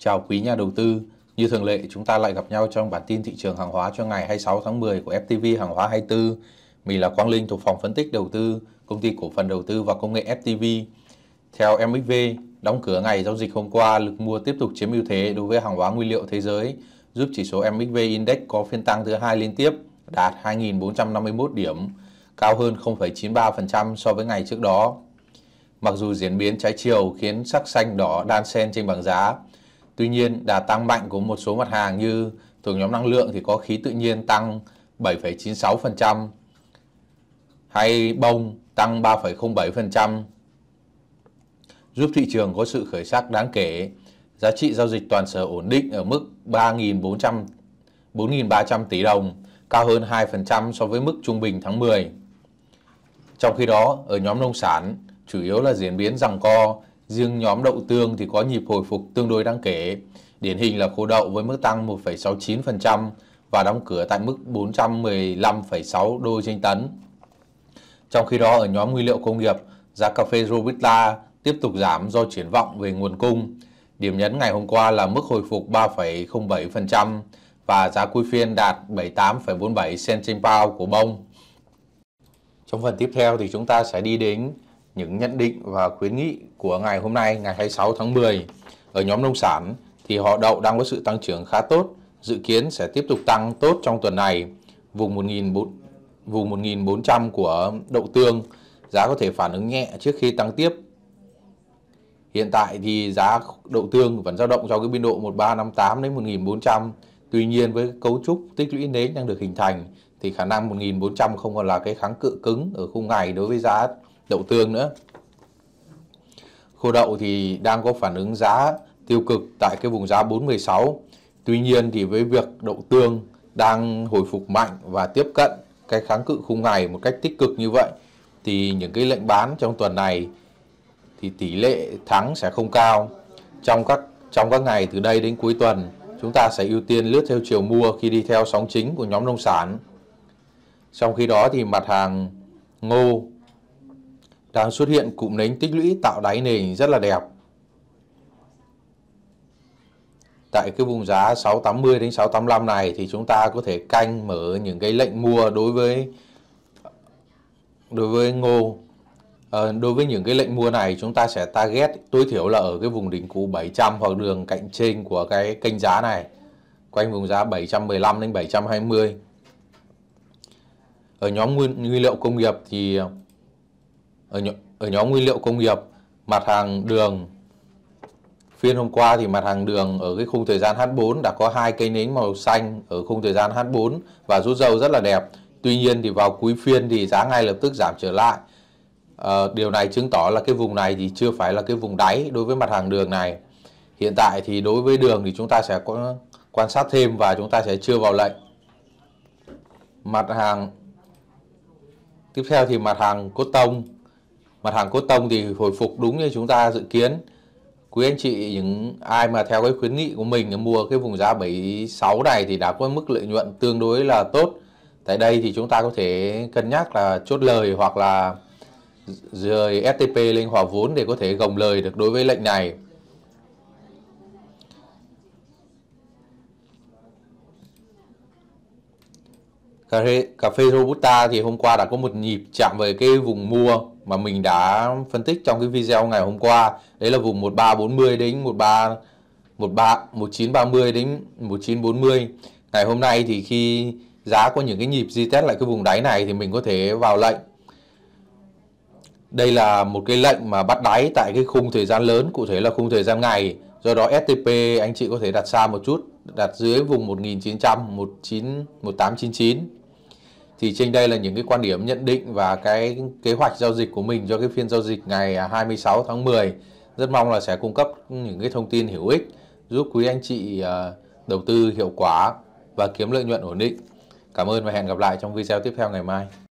Chào quý nhà đầu tư, như thường lệ chúng ta lại gặp nhau trong bản tin thị trường hàng hóa cho ngày 26 tháng 10 của FTV Hàng hóa 24. Mình là Quang Linh thuộc phòng phân tích đầu tư, công ty cổ phần đầu tư và công nghệ FTV. Theo MXV, đóng cửa ngày giao dịch hôm qua, lực mua tiếp tục chiếm ưu thế đối với hàng hóa nguyên liệu thế giới, giúp chỉ số MXV Index có phiên tăng thứ hai liên tiếp, đạt 2.451 điểm, cao hơn 0,93% so với ngày trước đó. Mặc dù diễn biến trái chiều khiến sắc xanh đỏ đan xen trên bảng giá, Tuy nhiên, đà tăng mạnh của một số mặt hàng như thuộc nhóm năng lượng thì có khí tự nhiên tăng 7,96%, hay bông tăng 3,07%, giúp thị trường có sự khởi sắc đáng kể. Giá trị giao dịch toàn sở ổn định ở mức 3.400 4.300 tỷ đồng, cao hơn 2% so với mức trung bình tháng 10. Trong khi đó, ở nhóm nông sản, chủ yếu là diễn biến rằng co Riêng nhóm đậu tương thì có nhịp hồi phục tương đối đáng kể. Điển hình là khô đậu với mức tăng 1,69% và đóng cửa tại mức 415,6 đô trên tấn. Trong khi đó ở nhóm nguyên liệu công nghiệp, giá cà phê Robusta tiếp tục giảm do triển vọng về nguồn cung. Điểm nhấn ngày hôm qua là mức hồi phục 3,07% và giá cuối phiên đạt 78,47 cent trên bao của bông. Trong phần tiếp theo thì chúng ta sẽ đi đến những nhận định và khuyến nghị của ngày hôm nay ngày 26 tháng 10 ở nhóm nông sản thì họ đậu đang có sự tăng trưởng khá tốt, dự kiến sẽ tiếp tục tăng tốt trong tuần này. Vùng 1400 vùng 1400 của đậu tương giá có thể phản ứng nhẹ trước khi tăng tiếp. Hiện tại thì giá đậu tương vẫn dao động trong cái biên độ 1358 đến 1400. Tuy nhiên với cấu trúc tích lũy nến đang được hình thành thì khả năng 1400 không còn là cái kháng cự cứng ở khung ngày đối với giá đậu tương nữa khô đậu thì đang có phản ứng giá tiêu cực tại cái vùng giá 416 tuy nhiên thì với việc đậu tương đang hồi phục mạnh và tiếp cận cái kháng cự khung ngày một cách tích cực như vậy thì những cái lệnh bán trong tuần này thì tỷ lệ thắng sẽ không cao trong các trong các ngày từ đây đến cuối tuần chúng ta sẽ ưu tiên lướt theo chiều mua khi đi theo sóng chính của nhóm nông sản trong khi đó thì mặt hàng ngô đang xuất hiện cụm nến tích lũy tạo đáy nền rất là đẹp. Tại cái vùng giá 680 đến 685 này thì chúng ta có thể canh mở những cái lệnh mua đối với đối với ngô à, đối với những cái lệnh mua này chúng ta sẽ target tối thiểu là ở cái vùng đỉnh cũ 700 hoặc đường cạnh trên của cái kênh giá này quanh vùng giá 715 đến 720 ở nhóm nguyên, nguyên liệu công nghiệp thì ở, nh ở nhóm nguyên liệu công nghiệp mặt hàng đường phiên hôm qua thì mặt hàng đường ở cái khung thời gian H4 đã có hai cây nến màu xanh ở khung thời gian H4 và rút dầu rất là đẹp tuy nhiên thì vào cuối phiên thì giá ngay lập tức giảm trở lại à, điều này chứng tỏ là cái vùng này thì chưa phải là cái vùng đáy đối với mặt hàng đường này hiện tại thì đối với đường thì chúng ta sẽ có quan sát thêm và chúng ta sẽ chưa vào lệnh mặt hàng tiếp theo thì mặt hàng cốt tông Mặt hàng cốt tông thì hồi phục đúng như chúng ta dự kiến. Quý anh chị những ai mà theo cái khuyến nghị của mình mua cái vùng giá 76 này thì đã có mức lợi nhuận tương đối là tốt. Tại đây thì chúng ta có thể cân nhắc là chốt lời hoặc là rời STP lên hòa vốn để có thể gồng lời được đối với lệnh này. cà phê, cà phê Robusta thì hôm qua đã có một nhịp chạm về cái vùng mua mà mình đã phân tích trong cái video ngày hôm qua đấy là vùng 1340 đến 13 13 1930 đến 1940 ngày hôm nay thì khi giá có những cái nhịp di test lại cái vùng đáy này thì mình có thể vào lệnh đây là một cái lệnh mà bắt đáy tại cái khung thời gian lớn cụ thể là khung thời gian ngày do đó STP anh chị có thể đặt xa một chút đặt dưới vùng 1900 19 1899 thì trên đây là những cái quan điểm nhận định và cái kế hoạch giao dịch của mình cho cái phiên giao dịch ngày 26 à, tháng 10. Rất mong là sẽ cung cấp những cái thông tin hữu ích giúp quý anh chị à, đầu tư hiệu quả và kiếm lợi nhuận ổn định. Cảm ơn và hẹn gặp lại trong video tiếp theo ngày mai.